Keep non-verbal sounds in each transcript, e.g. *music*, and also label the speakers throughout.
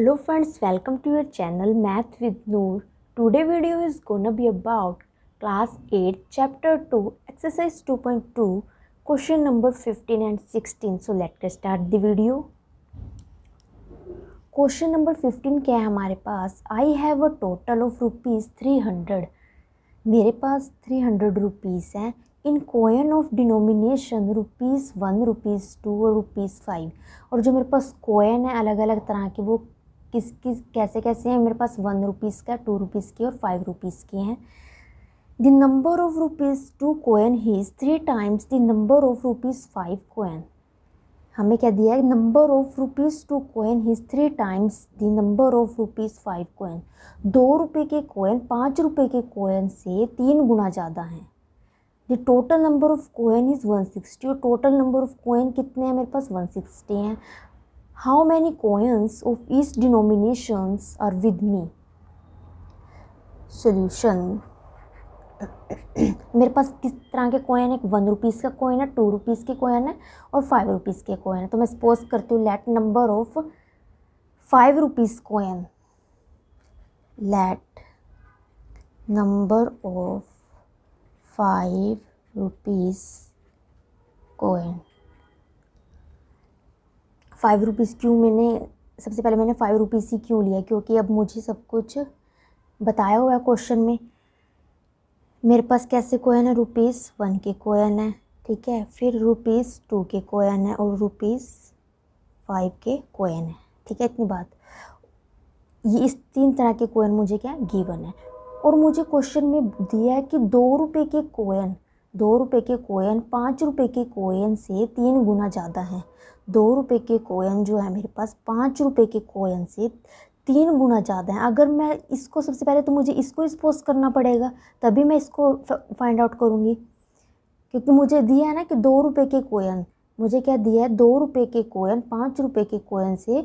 Speaker 1: Hello friends welcome to your channel math with Noor today video is gonna be about class eight chapter two exercise two point two question number fifteen and sixteen so let start the video question number fifteen क्या है हमारे पास I have a total of rupees three hundred मेरे पास three hundred rupees हैं in coin of denomination rupees one rupees two और rupees five और जो मेरे पास कोयन है अलग अलग तरह के वो किस किस कैसे कैसे हैं मेरे पास वन रुपीज़ का टू रुपीज़ की और फाइव रुपीज़ की हैं the number of rupees two coin is three times the number of rupees five coin हमें क्या दिया है number of rupees two coin is three times the number of rupees five coin दो रुपये के coin पाँच रुपये के कोयन से तीन गुना ज़्यादा हैं the total number of coin is one sixty और टोटल नंबर ऑफ़ कोयन कितने हैं मेरे पास वन सिक्सटी हैं How many coins of each denominations are with me? Solution *clears throat* मेरे पास किस तरह के कोयन है एक वन रुपीज़ का कोइन है टू रुपीज़ के कोयन है और फाइव रुपीज़ के कोयन है तो मैं सपोज करती हूँ let number of five rupees coin let number of five rupees coin five rupees क्यों मैंने सबसे पहले मैंने फ़ाइव रुपीज़ ही क्यों लिया क्योंकि अब मुझे सब कुछ बताया हुआ है क्वेश्चन में मेरे पास कैसे कोयन है रुपीज़ वन के कोयन है ठीक है फिर रुपीज़ टू के कोयन है और रुपीज़ फाइव के कोयन है ठीक है इतनी बात ये इस तीन तरह के कोयन मुझे क्या गिवन है और मुझे क्वेश्चन में दिया है कि दो रुपये के कोयन दो रुपये के कोयन पाँच रुपये के कोयन से तीन गुना ज़्यादा हैं दो रुपये के कोयन जो है मेरे पास पाँच रुपये के कोयन से तीन गुना ज़्यादा है अगर मैं इसको सबसे पहले तो मुझे इसको एक्सपोज करना पड़ेगा तभी मैं इसको फाइंड आउट करूँगी क्योंकि मुझे दिया है ना कि दो रुपये के कोयन मुझे क्या दिया है दो रुपये के कोयन पाँच रुपये के कोयन से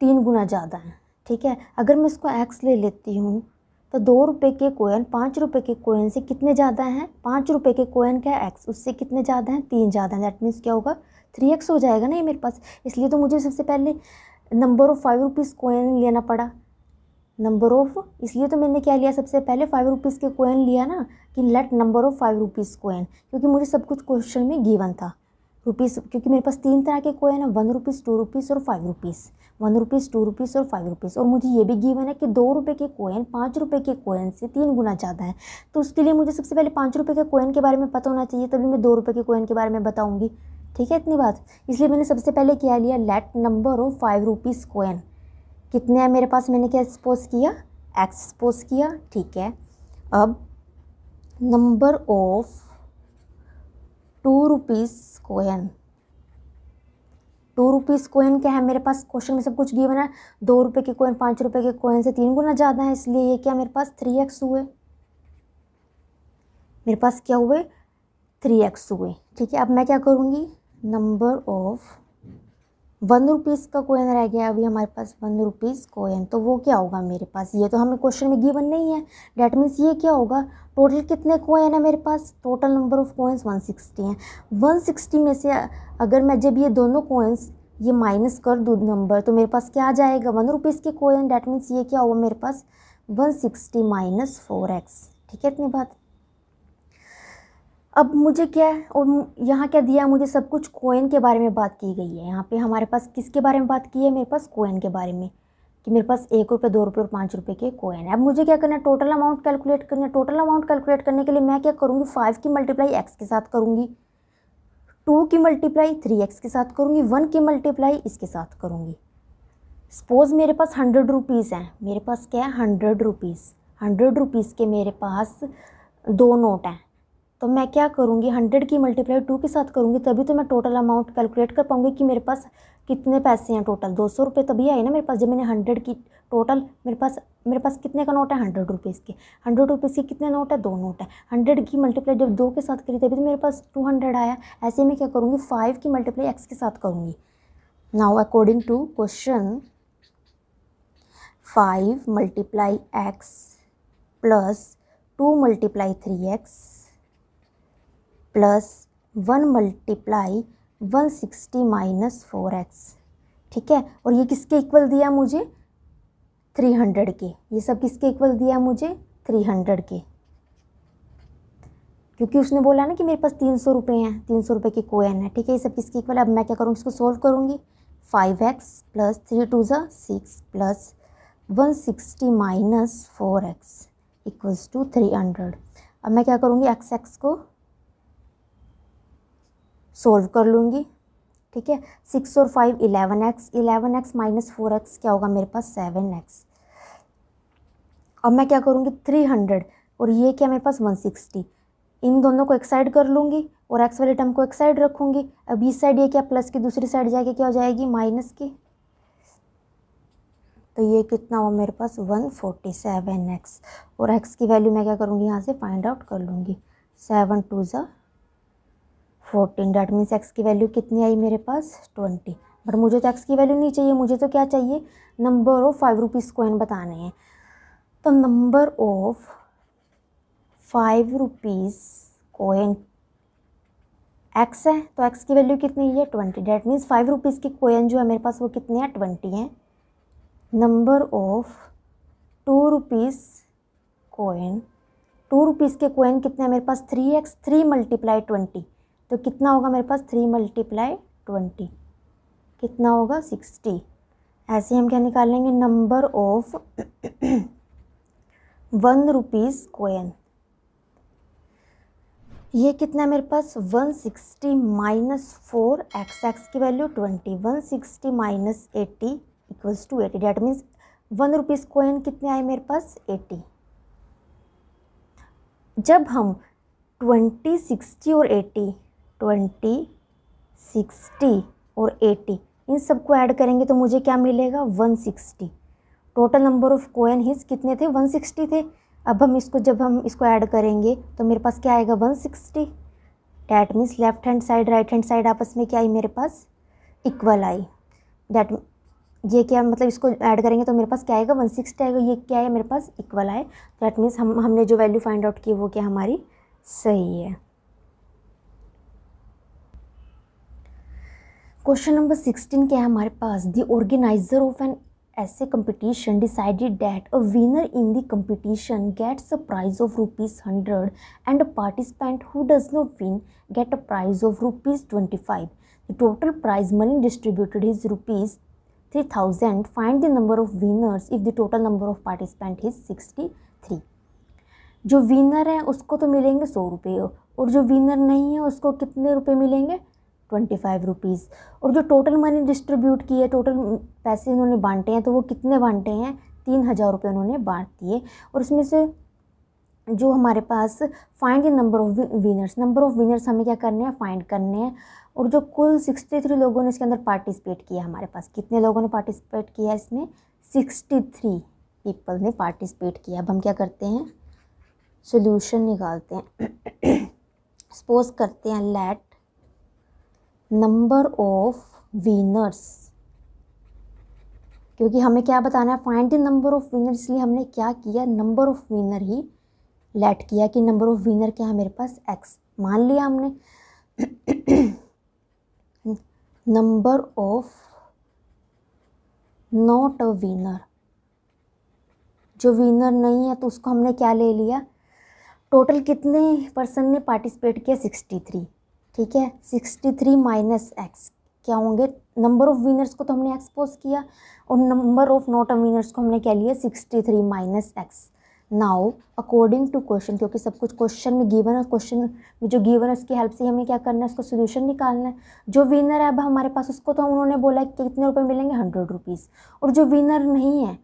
Speaker 1: तीन गुना ज़्यादा है ठीक है अगर मैं इसको एक्स ले लेती हूँ तो दो रुपये के कोयन पाँच रुपये के कोयन से कितने ज़्यादा हैं पाँच रुपये के कोयन का एक्स उससे कितने ज़्यादा हैं तीन ज़्यादा हैं दैट मीन्स क्या होगा थ्री एक्स हो जाएगा ना ये मेरे पास इसलिए तो मुझे सबसे पहले number of five rupees coin लेना पड़ा नंबर ऑफ़ इसलिए तो मैंने क्या लिया सबसे पहले फाइव रुपीज़ के कोयन लिया ना कि let number of five rupees coin क्योंकि मुझे सब कुछ क्वेश्चन में गिवन था रुपीज़ क्योंकि मेरे पास तीन तरह के कोई है ना वन रुपीज़ टू रुपीज़ और five rupees one rupees two rupees और फाइव रुपीज़ और मुझे ये भी गिवन है कि दो रुपये के कोइन पाँच रुपये के कोइन से तीन गुना ज़्यादा है तो उसके लिए मुझे सबसे पहले पाँच रुपये के कोइन के बारे में पता होना चाहिए तभी मैं दो रुपये के कोइन के बारे में बताऊँगी ठीक है इतनी बात इसलिए मैंने सबसे पहले क्या लिया let number of five rupees coin कितने हैं मेरे पास मैंने क्या एक्सपोज किया एक्सपोज किया ठीक है अब number of two rupees coin two rupees coin क्या है मेरे पास क्वेश्चन में सब कुछ गिवन है दो रुपये के कोइन पाँच रुपये के कोइन से तीन गुना ज़्यादा है इसलिए ये क्या मेरे पास थ्री एक्स हुए मेरे पास क्या हुए थ्री एक्स हुए ठीक है अब मैं क्या करूँगी नंबर ऑफ वन रुपीज़ का कोइन रह गया अभी हमारे पास वन रुपीज़ कोइन तो वो क्या होगा मेरे पास ये तो हमें क्वेश्चन में गिवन नहीं है डैट मीन्स ये क्या होगा टोटल कितने कुएँ हैं ना मेरे पास टोटल नंबर ऑफ़ कोइंस 160 हैं 160 में से अगर मैं जब ये दोनों कोइंस ये माइनस कर दूँ नंबर तो मेरे पास क्या आ जाएगा वन रुपीज़ के कोइन डैट मीन्स ये क्या हुआ मेरे पास 160 सिक्सटी माइनस फोर एक्स ठीक है इतनी बात अब मुझे क्या है और यहाँ क्या दिया मुझे सब कुछ कोइन के बारे में बात की गई है यहाँ पे हमारे पास किसके बारे में बात की है मेरे पास कोइन के बारे में कि मेरे पास एक रुपये दो रुपये और पाँच रुपये के कोइन है अब मुझे क्या करना है टोटल अमाउंट कैलकुलेट करना है टोटल अमाउंट कैलकुलेट करने के लिए मैं क्या करूँगी फाइव की मल्टीप्लाई एक्स के साथ करूँगी टू की मल्टीप्लाई थ्री एक्स के साथ करूँगी वन की मल्टीप्लाई इसके साथ करूँगी सपोज़ मेरे पास हंड्रेड रुपीज़ हैं मेरे पास क्या है हंड्रेड रुपीज़ हंड्रेड रुपीज़ के मेरे पास दो नोट हैं तो मैं क्या करूँगी हंड्रेड की मल्टीप्लाई टू के साथ करूँगी तभी तो मैं टोटल अमाउंट कैलकुलेट कर पाऊँगी कि मेरे पास कितने पैसे हैं टोटल दो सौ रुपये तभी आए ना मेरे पास जब मैंने हंड्रेड की टोटल मेरे पास मेरे पास कितने का नोट है हंड्रेड रुपीज़ के हंड्रेड रुपीज़ के कितने नोट है दो नोट है हंड्रेड की मल्टीप्लाई जब दो के साथ करी तभी तो मेरे पास टू हंड्रेड आया ऐसे में क्या करूँगी फाइव की मल्टीप्लाई एक्स के साथ करूँगी now according to question five multiply x plus two multiply three x plus one multiply one sixty minus four x ठीक है और ये किसके इक्वल दिया मुझे थ्री हंड्रेड के ये सब किसके इक्वल दिया मुझे थ्री हंड्रेड के क्योंकि उसने बोला ना कि मेरे पास तीन सौ रुपये हैं तीन सौ रुपये की कोयन है ठीक है ये सब किसके इक्वल अब मैं क्या करूँगी इसको सोल्व करूँगी five x plus three two ज़ा six plus one sixty minus four x equals to three hundred अब मैं क्या करूँगी एक्स एक्स को सोल्व कर लूँगी ठीक है सिक्स और five eleven x eleven x minus four x क्या होगा मेरे पास सेवन एक्स अब मैं क्या करूँगी थ्री हंड्रेड और ये क्या मेरे पास वन सिक्सटी इन दोनों को एक साइड कर लूँगी और एक्स वाले टर्म को एक साइड रखूँगी अब इस साइड ये क्या प्लस की दूसरी साइड जाके क्या हो जाएगी माइनस की तो ये कितना हुआ मेरे पास वन फोर्टी सेवन एक्स और एक्स की वैल्यू मैं क्या करूँगी यहाँ से फाइंड आउट कर लूँगी सेवन टू ज़ा फोर्टीन डैट मीन्स एक्स की वैल्यू कितनी आई मेरे पास ट्वेंटी बट मुझे तो एक्स की वैल्यू नहीं चाहिए मुझे तो क्या चाहिए number of five rupees coin बताने हैं तो number of five rupees coin x है तो एक्स की वैल्यू कितनी है twenty that means five rupees की कोइन जो है मेरे पास वो कितने हैं ट्वेंटी हैं number of two rupees coin two rupees के कोइन कितने हैं मेरे पास three x three multiply twenty तो कितना होगा मेरे पास थ्री मल्टीप्लाई ट्वेंटी कितना होगा सिक्सटी ऐसे हम क्या निकालेंगे number of one rupees coin ये कितना है मेरे पास one sixty minus four x x की value twenty one sixty minus eighty equals to eighty that means one rupees coin कितने आए मेरे पास एटी जब हम ट्वेंटी सिक्सटी और एटी ट्वेंटी सिक्सटी और एटी इन सबको ऐड करेंगे तो मुझे क्या मिलेगा one sixty total number of coin is कितने थे वन सिक्सटी थे अब हम इसको जब हम इसको ऐड करेंगे तो मेरे पास क्या आएगा one sixty that means left hand side right hand side आपस में क्या आई मेरे पास इक्वल आई डैट ये क्या मतलब इसको ऐड करेंगे तो मेरे पास क्या आएगा वन सिक्सटी आएगा ये क्या है मेरे पास इक्वल आए दैट मीन्स हम हमने जो वैल्यू फाइंड आउट की वो क्या हमारी सही है क्वेश्चन नंबर सिक्सटीन क्या है हमारे पास the organiser of an essay competition decided that a winner in the competition gets a prize of rupees hundred and a participant who does not win gets a prize of rupees twenty five the total prize money distributed is rupees three thousand find the number of winners if the total number of participant is sixty three जो winner है उसको तो मिलेंगे सौ रुपये और जो winner नहीं है उसको कितने रुपये मिलेंगे ट्वेंटी फाइव रुपीज़ और जो टोटल मनी डिस्ट्रीब्यूट की है टोटल पैसे उन्होंने बांटे हैं तो वो कितने बांटे हैं तीन हज़ार रुपये उन्होंने बांट दिए और उसमें से जो हमारे पास find the number of winners number of winners हमें क्या करने हैं फाइंड करने हैं और जो कुल सिक्सटी थ्री लोगों ने इसके अंदर पार्टिसिपेट किया हमारे पास कितने लोगों ने पार्टिसिपेट किया है इसमें सिक्सटी थ्री पीपल ने पार्टिसिपेट किया अब हम क्या करते हैं सोल्यूशन निकालते हैं सपोज *clears throat* करते हैं लेट नंबर ऑफ विनर्स क्योंकि हमें क्या बताना है find the number of winner इसलिए हमने क्या किया नंबर ऑफ विनर ही लेट किया कि नंबर ऑफ विनर क्या है मेरे पास एक्स मान लिया हमने number of not a winner जो विनर नहीं है तो उसको हमने क्या ले लिया टोटल कितने पर्सन ने पार्टिसिपेट किया सिक्सटी थ्री ठीक है सिक्सटी थ्री माइनस एक्स क्या होंगे नंबर ऑफ़ विनर्स को तो हमने एक्सपोज किया और नंबर ऑफ़ नॉट विनर्स को हमने क्या लिया sixty three minus x now according to question क्योंकि सब कुछ क्वेश्चन में गिवन है क्वेश्चन में जो गिवन है उसकी हेल्प से हमें क्या करना है उसका सोल्यूशन निकालना है जो विनर है अब हमारे पास उसको तो उन्होंने बोला कि कितने रुपये मिलेंगे हंड्रेड रुपीज़ और जो विनर नहीं है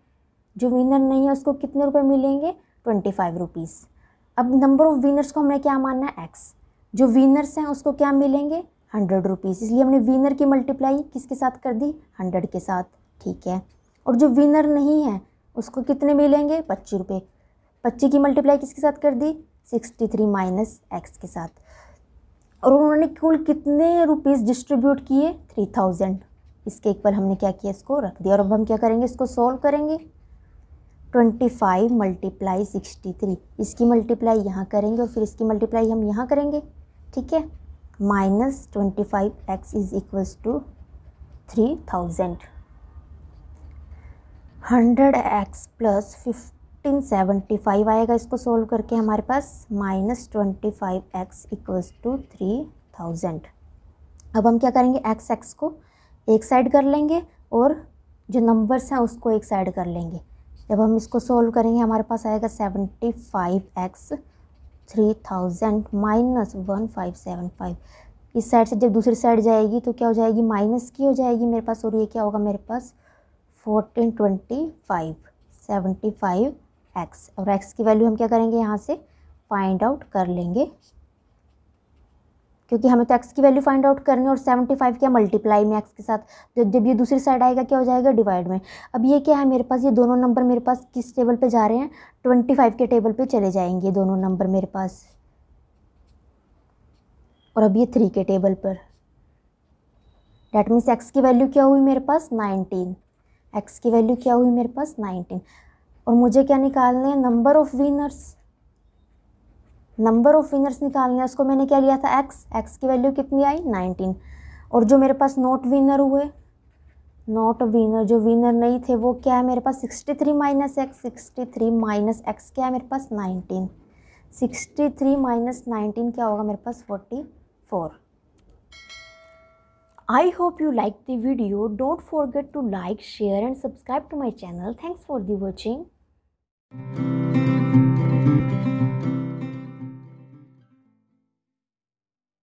Speaker 1: जो विनर नहीं है उसको कितने रुपये मिलेंगे ट्वेंटी फाइव रुपीज़ अब नंबर ऑफ़ विनर्स को हमने क्या मानना है एक्स जो विनर्स हैं उसको क्या मिलेंगे हंड्रेड रुपीज़ इसलिए हमने विनर की मल्टीप्लाई किसके साथ कर दी हंड्रेड के साथ ठीक है और जो विनर नहीं है उसको कितने मिलेंगे पच्चीस रुपये पच्चीस की मल्टीप्लाई किसके साथ कर दी सिक्सटी थ्री माइनस एक्स के साथ और उन्होंने कुल कितने रुपीज़ डिस्ट्रीब्यूट किए थ्री थाउजेंड इसके एक पर हमने क्या किया इसको रख दिया और अब हम क्या करेंगे इसको सोल्व करेंगे twenty five multiply sixty three इसकी मल्टीप्लाई यहाँ करेंगे और फिर इसकी मल्टीप्लाई हम यहाँ करेंगे ठीक है minus twenty five x is equals to three thousand hundred x plus fifteen seventy five आएगा इसको सोल्व करके हमारे पास minus twenty five x equals to three thousand अब हम क्या करेंगे एक्स एक्स को एक साइड कर लेंगे और जो नंबर्स हैं उसको एक साइड कर लेंगे जब हम इसको सोल्व करेंगे हमारे पास आएगा seventy five x three thousand minus one five seven five इस साइड से जब दूसरी साइड जाएगी तो क्या हो जाएगी माइनस की हो जाएगी मेरे पास और ये क्या होगा मेरे पास fourteen twenty five seventy five x और एक्स की वैल्यू हम क्या करेंगे यहाँ से फाइंड आउट कर लेंगे क्योंकि हमें तो एक्स की वैल्यू फाइंड आउट करनी है और सेवेंटी फाइव क्या मल्टीप्लाई में एक्स के साथ जब जब ये दूसरी साइड आएगा क्या हो जाएगा डिवाइड में अब ये क्या है मेरे पास ये दोनों नंबर मेरे पास किस टेबल पे जा रहे हैं ट्वेंटी फाइव के टेबल पे चले जाएंगे ये दोनों नंबर मेरे पास और अब ये थ्री के टेबल पर डैट मीन्स एक्स की वैल्यू क्या हुई मेरे पास नाइनटीन एक्स की वैल्यू क्या हुई मेरे पास नाइनटीन और मुझे क्या निकालने हैं number of winners number of winners निकालने हैं उसको मैंने क्या लिया था एक्स एक्स की वैल्यू कितनी आई नाइनटीन और जो मेरे पास नोट विनर हुए नॉट विनर जो विनर नहीं थे वो क्या है मेरे पास sixty three minus x sixty three minus x क्या है मेरे पास nineteen sixty three minus nineteen क्या होगा मेरे पास forty four I hope you like the video don't forget to like share and subscribe to my channel thanks for the watching